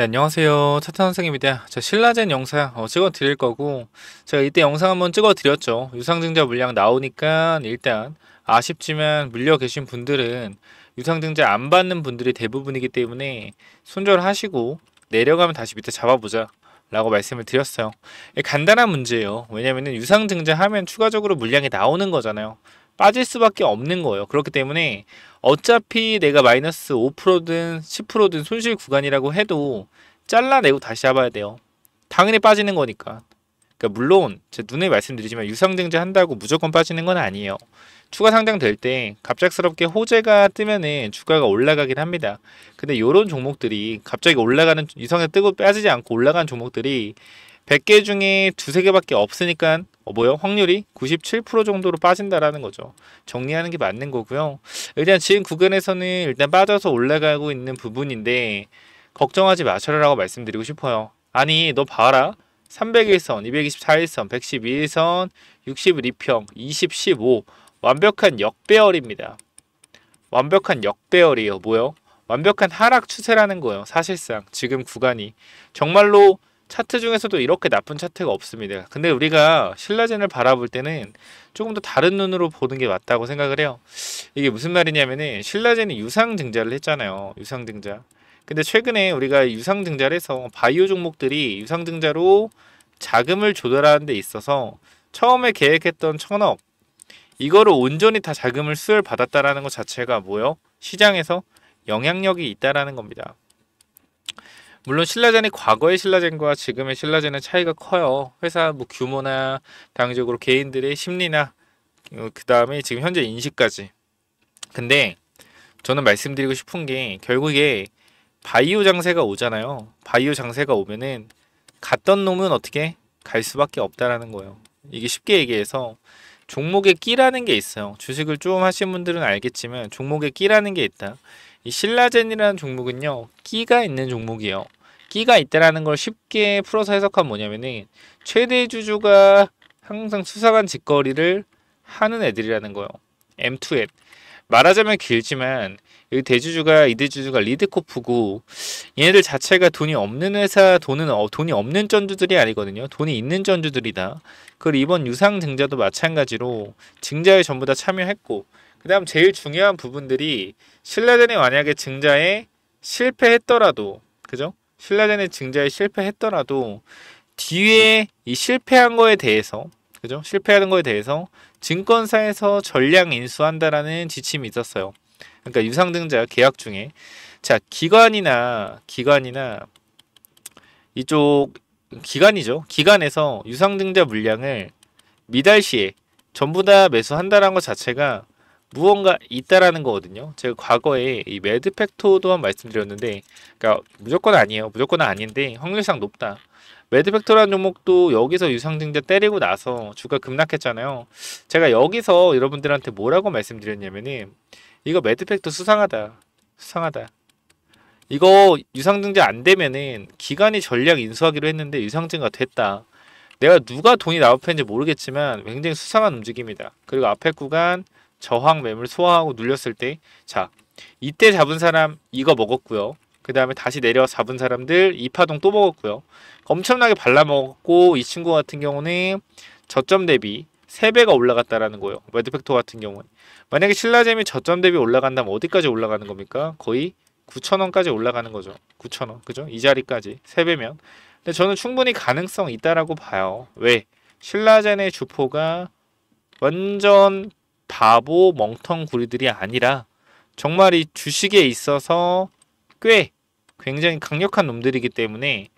네, 안녕하세요. 차트선생입니다. 저 신라젠 영상 어, 찍어드릴 거고 제가 이때 영상 한번 찍어드렸죠. 유상증자 물량 나오니까 일단 아쉽지만 물려 계신 분들은 유상증자 안 받는 분들이 대부분이기 때문에 손절하시고 내려가면 다시 밑에 잡아보자. 라고 말씀을 드렸어요. 간단한 문제예요. 왜냐면은 유상증자 하면 추가적으로 물량이 나오는 거잖아요. 빠질 수밖에 없는 거예요. 그렇기 때문에 어차피 내가 마이너스 5%든 10%든 손실 구간이라고 해도 잘라내고 다시 잡아야 돼요. 당연히 빠지는 거니까. 그러니까 물론 제 눈에 말씀드리지만 유상증자 한다고 무조건 빠지는 건 아니에요. 추가 상장될 때 갑작스럽게 호재가 뜨면은 주가가 올라가긴 합니다. 근데 이런 종목들이 갑자기 올라가는 유상에 뜨고 빠지지 않고 올라간 종목들이 100개 중에 두 세 개밖에 없으니까 어, 뭐요? 확률이 97% 정도로 빠진다라는 거죠. 정리하는 게 맞는 거고요. 일단 지금 구간에서는 일단 빠져서 올라가고 있는 부분인데 걱정하지 마셔라라고 말씀드리고 싶어요. 아니 너 봐라. 301선, 224일선, 112일선, 62평, 20, 15 완벽한 역배열입니다. 완벽한 역배열이에요. 뭐요? 완벽한 하락 추세라는 거예요. 사실상 지금 구간이 정말로 차트 중에서도 이렇게 나쁜 차트가 없습니다. 근데 우리가 신라젠을 바라볼 때는 조금 더 다른 눈으로 보는 게 맞다고 생각을 해요. 이게 무슨 말이냐면은 신라젠이 유상증자를 했잖아요. 유상증자. 근데 최근에 우리가 유상증자를 해서 바이오 종목들이 유상증자로 자금을 조달하는 데 있어서 처음에 계획했던 천억 이거를 온전히 다 자금을 수혈 받았다라는 것 자체가 뭐요? 시장에서 영향력이 있다라는 겁니다. 물론 신라젠이 과거의 신라젠과 지금의 신라젠의 차이가 커요. 회사 뭐 규모나 당적으로 개인들의 심리나 어, 그 다음에 지금 현재 인식까지. 근데 저는 말씀드리고 싶은 게 결국에 바이오 장세가 오잖아요. 바이오 장세가 오면은 갔던 놈은 어떻게 갈 수밖에 없다라는 거예요. 이게 쉽게 얘기해서 종목의 끼라는 게 있어요. 주식을 좀 하신 분들은 알겠지만 종목의 끼라는 게 있다. 이 신라젠이라는 종목은요. 끼가 있는 종목이에요. 끼가 있다라는 걸 쉽게 풀어서 해석하면 뭐냐면은 최대 주주가 항상 수상한 짓거리를 하는 애들이라는 거예요. M2앱. 말하자면 길지만 여기 대주주가 이대주주가 리드코프고 얘네들 자체가 돈이 없는 회사 돈은 어, 돈이 없는 전주들이 아니거든요. 돈이 있는 전주들이다. 그리고 이번 유상 증자도 마찬가지로 증자에 전부 다 참여했고 그다음 제일 중요한 부분들이 신라전이 만약에 증자에 실패했더라도 그죠? 신라전의 증자에 실패했더라도 뒤에 이 실패한 거에 대해서 그죠? 실패하는 거에 대해서 증권사에서 전량 인수한다라는 지침이 있었어요. 그러니까 유상증자 계약 중에 자 기관이나 기관이나 이쪽 기관이죠. 기관에서 유상증자 물량을 미달 시에 전부 다 매수한다라는 것 자체가 무언가 있다라는 거거든요. 제가 과거에 이 매드팩토 도한 말씀드렸는데, 그러니까 무조건 아니에요. 무조건 아닌데 확률상 높다. 매드팩토라는 종목도 여기서 유상증자 때리고 나서 주가 급락했잖아요. 제가 여기서 여러분들한테 뭐라고 말씀드렸냐면은 이거 매드팩도 수상하다. 수상하다. 이거 유상증자 안 되면은 기간이 전략 인수하기로 했는데 유상증가 됐다. 내가 누가 돈이 나왔는지 모르겠지만 굉장히 수상한 움직임이다. 그리고 앞에 구간 저항 매물 소화하고 눌렸을 때 자, 이때 잡은 사람 이거 먹었고요. 그 다음에 다시 내려 잡은 사람들 이 파동 또 먹었고요. 엄청나게 발라먹었고 이 친구 같은 경우는 저점 대비 3배가 올라갔다라는 거예요. 매드팩토 같은 경우에. 만약에 신라젠이 저점 대비 올라간다면 어디까지 올라가는 겁니까? 거의 9천원까지 올라가는 거죠. 9천원 그죠? 이 자리까지. 3배면. 근데 저는 충분히 가능성 있다라고 봐요. 왜? 신라젠의 주포가 완전 바보 멍텅구리들이 아니라 정말 이 주식에 있어서 꽤 굉장히 강력한 놈들이기 때문에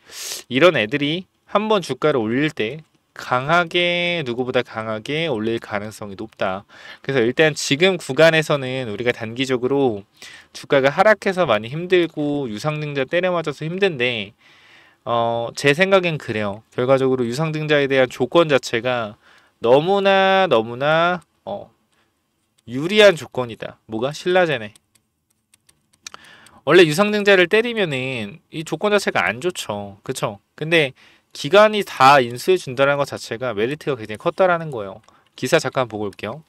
이런 애들이 한번 주가를 올릴 때 강하게 누구보다 강하게 올릴 가능성이 높다. 그래서 일단 지금 구간에서는 우리가 단기적으로 주가가 하락해서 많이 힘들고 유상증자 때려맞아서 힘든데 어, 제 생각엔 그래요. 결과적으로 유상증자에 대한 조건 자체가 너무나 너무나 어, 유리한 조건이다. 뭐가 신라제네. 원래 유상증자를 때리면은 이 조건 자체가 안 좋죠. 그쵸? 근데 기간이 다 인수해 준다는 것 자체가 메리트가 굉장히 컸다라는 거예요. 기사 잠깐 보고 올게요.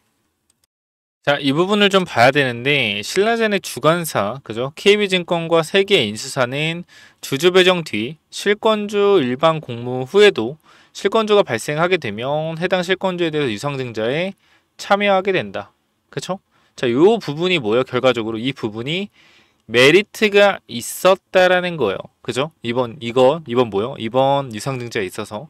자, 이 부분을 좀 봐야 되는데 신라젠의 주관사, 그죠? KB증권과 세계 인수사는 주주 배정 뒤 실권주 일반 공모 후에도 실권주가 발생하게 되면 해당 실권주에 대해서 유상증자에 참여하게 된다. 그쵸? 자, 요 부분이 뭐예요? 결과적으로 이 부분이 메리트가 있었다라는 거예요. 그죠? 이번 이거 이번 뭐요? 이번 유상증자에 있어서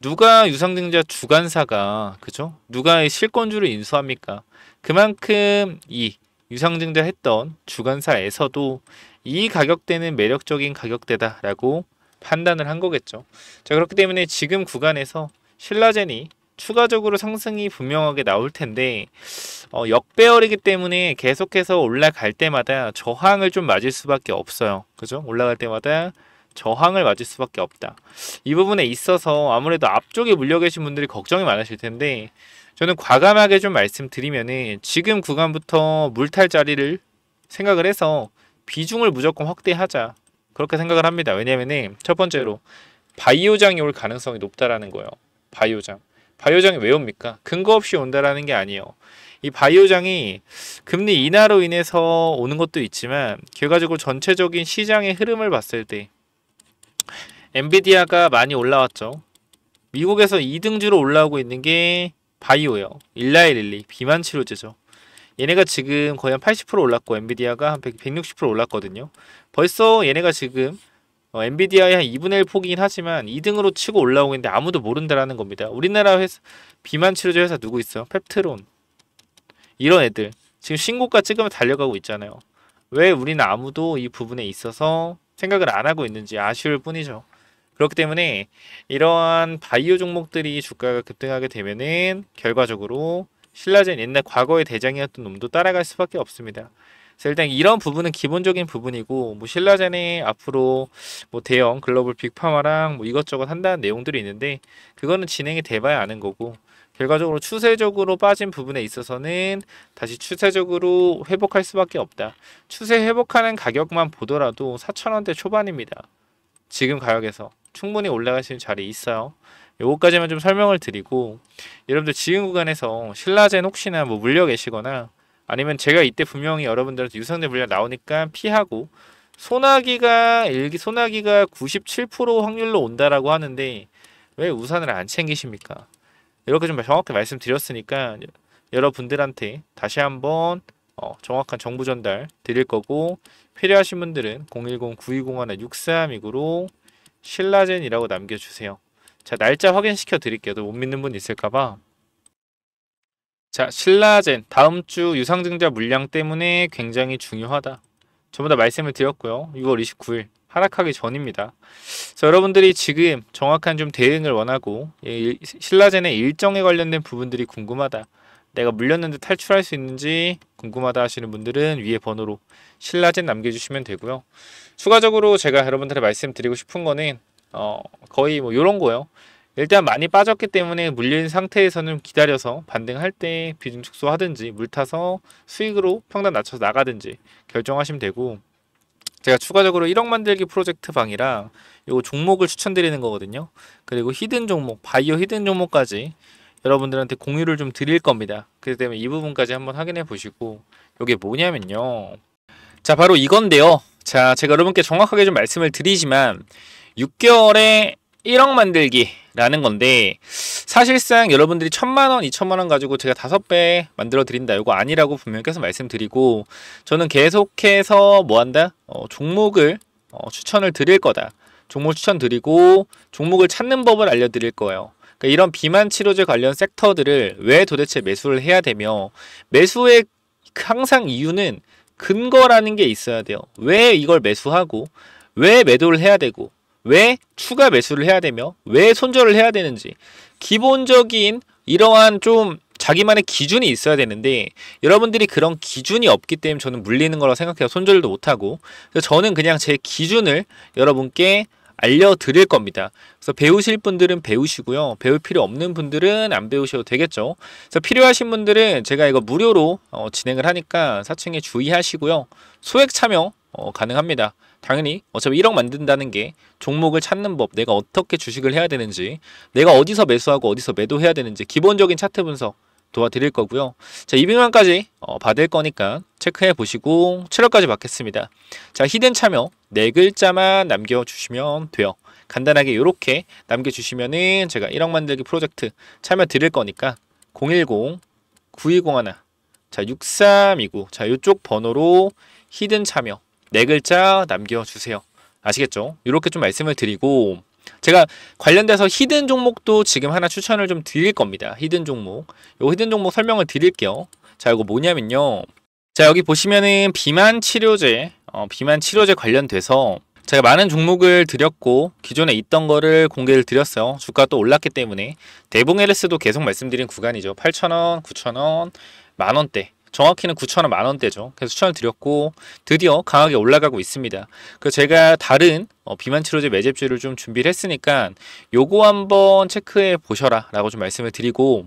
누가 유상증자 주관사가 그죠? 누가 실권주를 인수합니까? 그만큼 이 유상증자 했던 주관사에서도 이 가격대는 매력적인 가격대다라고 판단을 한 거겠죠. 자 그렇기 때문에 지금 구간에서 신라젠이 추가적으로 상승이 분명하게 나올 텐데 어, 역배열이기 때문에 계속해서 올라갈 때마다 저항을 좀 맞을 수밖에 없어요. 그죠? 올라갈 때마다 저항을 맞을 수밖에 없다. 이 부분에 있어서 아무래도 앞쪽에 물려 계신 분들이 걱정이 많으실 텐데 저는 과감하게 좀 말씀드리면은 지금 구간부터 물탈 자리를 생각을 해서 비중을 무조건 확대하자 그렇게 생각을 합니다. 왜냐면첫 번째로 바이오장이 올 가능성이 높다라는 거예요. 바이오장. 바이오장이 왜 옵니까? 근거 없이 온다라는 게 아니에요. 이 바이오장이 금리 인하로 인해서 오는 것도 있지만 결과적으로 전체적인 시장의 흐름을 봤을 때 엔비디아가 많이 올라왔죠. 미국에서 2등주로 올라오고 있는 게 바이오요. 일라이릴리 비만 치료제죠. 얘네가 지금 거의 한 80% 올랐고 엔비디아가 한 160% 올랐거든요. 벌써 얘네가 지금 어, 엔비디아의 한 2분의 1 폭이긴 하지만 2등으로 치고 올라오고 있는데 아무도 모른다라는 겁니다. 우리나라 회사, 비만 치료제 회사 누구 있어? 펩트론. 이런 애들. 지금 신고가 찍으면 달려가고 있잖아요. 왜 우리는 아무도 이 부분에 있어서 생각을 안 하고 있는지 아쉬울 뿐이죠. 그렇기 때문에 이러한 바이오 종목들이 주가가 급등하게 되면은 결과적으로 신라젠 옛날 과거의 대장이었던 놈도 따라갈 수밖에 없습니다. 그래서 일단 이런 부분은 기본적인 부분이고 뭐 신라젠이 앞으로 뭐 대형 글로벌 빅파마랑 뭐 이것저것 한다는 내용들이 있는데 그거는 진행이 돼봐야 아는 거고 결과적으로 추세적으로 빠진 부분에 있어서는 다시 추세적으로 회복할 수밖에 없다. 추세 회복하는 가격만 보더라도 4천원대 초반입니다. 지금 가격에서 충분히 올라갈 수 있는 자리 있어요. 요거까지만 좀 설명을 드리고 여러분들 지금 구간에서 신라젠 혹시나 뭐 물려 계시거나 아니면 제가 이때 분명히 여러분들한테 유상대 분량 나오니까 피하고 소나기가 일기 소나기가 97% 확률로 온다라고 하는데 왜 우산을 안 챙기십니까? 이렇게 좀 정확히 말씀드렸으니까 여러분들한테 다시 한번 어, 정확한 정보 전달 드릴 거고 필요하신 분들은 010-920-6329로 1 신라젠이라고 남겨주세요. 자 날짜 확인시켜 드릴게요. 못 믿는 분 있을까봐. 자, 신라젠 다음 주 유상증자 물량 때문에 굉장히 중요하다. 전부 다 말씀을 드렸고요. 6월 29일 하락하기 전입니다. 그래서 여러분들이 지금 정확한 좀 대응을 원하고 예, 신라젠의 일정에 관련된 부분들이 궁금하다. 내가 물렸는데 탈출할 수 있는지 궁금하다 하시는 분들은 위에 번호로 신라젠 남겨주시면 되고요. 추가적으로 제가 여러분들의 말씀드리고 싶은 거는 어, 거의 뭐 이런 거예요. 일단 많이 빠졌기 때문에 물린 상태에서는 기다려서 반등할 때 비중 축소하든지 물 타서 수익으로 평단 낮춰서 나가든지 결정하시면 되고 제가 추가적으로 1억 만들기 프로젝트 방이랑 요 종목을 추천드리는 거거든요. 그리고 히든 종목, 바이오 히든 종목까지 여러분들한테 공유를 좀 드릴 겁니다. 그 때문에 이 부분까지 한번 확인해 보시고 이게 뭐냐면요. 자, 바로 이건데요. 자, 제가 여러분께 정확하게 좀 말씀을 드리지만 6개월에 1억 만들기라는 건데 사실상 여러분들이 천만 원, 이천만 원 가지고 제가 다섯 배 만들어 드린다 이거 아니라고 분명히 계속 말씀드리고 저는 계속해서 뭐 한다? 어, 종목을 어, 추천을 드릴 거다. 종목 추천 드리고 종목을 찾는 법을 알려 드릴 거예요. 그러니까 이런 비만 치료제 관련 섹터들을 왜 도대체 매수를 해야 되며 매수의 항상 이유는 근거라는 게 있어야 돼요. 왜 이걸 매수하고 왜 매도를 해야 되고 왜 추가 매수를 해야 되며 왜 손절을 해야 되는지 기본적인 이러한 좀 자기만의 기준이 있어야 되는데 여러분들이 그런 기준이 없기 때문에 저는 물리는 거라고 생각해요. 손절도 못하고 그래서 저는 그냥 제 기준을 여러분께 알려드릴 겁니다. 그래서 배우실 분들은 배우시고요. 배울 필요 없는 분들은 안 배우셔도 되겠죠. 그래서 필요하신 분들은 제가 이거 무료로 어, 진행을 하니까 사칭에 주의하시고요. 소액 참여 어, 가능합니다. 당연히 어차피 1억 만든다는 게 종목을 찾는 법, 내가 어떻게 주식을 해야 되는지, 내가 어디서 매수하고 어디서 매도해야 되는지 기본적인 차트 분석 도와드릴 거고요. 자, 200만까지 어, 받을 거니까 체크해 보시고 7억까지 받겠습니다. 자, 히든 참여 네 글자만 남겨주시면 돼요. 간단하게 이렇게 남겨주시면은 제가 1억 만들기 프로젝트 참여 드릴 거니까 010 9201 자, 6329. 자, 이쪽 번호로 히든 참여 네 글자 남겨주세요. 아시겠죠? 이렇게 좀 말씀을 드리고 제가 관련돼서 히든 종목도 지금 하나 추천을 좀 드릴 겁니다. 히든 종목. 요 히든 종목 설명을 드릴게요. 자, 이거 뭐냐면요. 자, 여기 보시면은 비만 치료제, 어, 비만 치료제 관련돼서 제가 많은 종목을 드렸고 기존에 있던 거를 공개를 드렸어요. 주가 또 올랐기 때문에 대봉 LS도 계속 말씀드린 구간이죠. 8,000원, 9,000원, 만원대 정확히는 9천원 만원대죠. 그래서 추천을 드렸고 드디어 강하게 올라가고 있습니다. 그 제가 다른 어, 비만 치료제 매집주를 좀 준비를 했으니까 요거 한번 체크해 보셔라 라고 좀 말씀을 드리고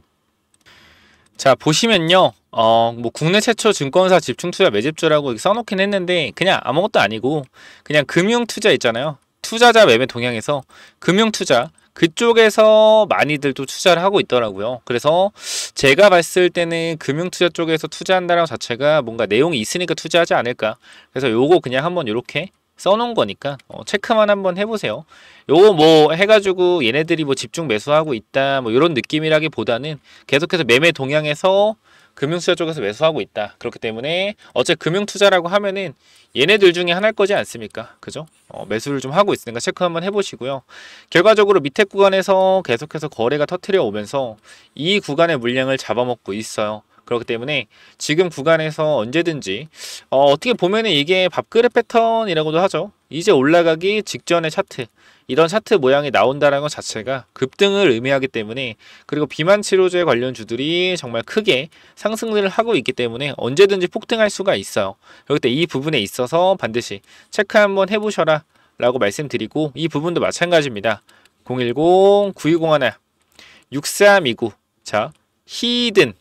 자 보시면요 어 뭐 국내 최초 증권사 집중투자 매집주라고 써놓긴 했는데 그냥 아무것도 아니고 그냥 금융투자 있잖아요 투자자 매매 동향에서 금융투자 그쪽에서 많이들 또 투자를 하고 있더라고요. 그래서 제가 봤을 때는 금융 투자 쪽에서 투자한다라는 자체가 뭔가 내용이 있으니까 투자하지 않을까. 그래서 요거 그냥 한번 이렇게 써놓은 거니까 어, 체크만 한번 해보세요. 요거 뭐 해가지고 얘네들이 뭐 집중 매수하고 있다 뭐 이런 느낌이라기보다는 계속해서 매매 동향에서 금융투자 쪽에서 매수하고 있다. 그렇기 때문에 어째 금융투자라고 하면은 얘네들 중에 하나일 거지 않습니까? 그죠? 어, 매수를 좀 하고 있으니까 체크 한번 해보시고요. 결과적으로 밑에 구간에서 계속해서 거래가 터트려 오면서 이 구간의 물량을 잡아먹고 있어요. 그렇기 때문에 지금 구간에서 언제든지 어, 어떻게 보면은 이게 밥그릇 패턴이라고도 하죠. 이제 올라가기 직전의 차트 이런 차트 모양이 나온다는 것 자체가 급등을 의미하기 때문에 그리고 비만 치료제 관련 주들이 정말 크게 상승을 하고 있기 때문에 언제든지 폭등할 수가 있어요. 그렇기 때문에 이 부분에 있어서 반드시 체크 한번 해보셔라 라고 말씀드리고 이 부분도 마찬가지입니다. 010-9201-6329자 히든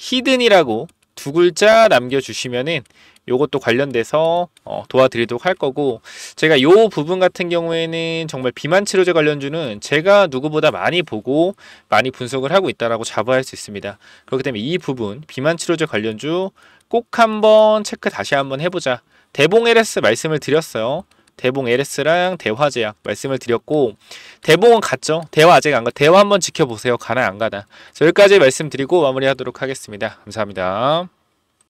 히든이라고 두 글자 남겨주시면은 요것도 관련돼서 어, 도와드리도록 할 거고 제가 요 부분 같은 경우에는 정말 비만 치료제 관련주는 제가 누구보다 많이 보고 많이 분석을 하고 있다라고 자부할 수 있습니다. 그렇기 때문에 이 부분 비만 치료제 관련주 꼭 한번 체크 다시 한번 해보자. 대봉 LS 말씀을 드렸어요. 대봉 LS랑 대화제약 말씀을 드렸고 대봉은 갔죠. 대화 아직 안 가. 대화 한번 지켜보세요. 가나 안 가나. 여기까지 말씀드리고 마무리하도록 하겠습니다. 감사합니다.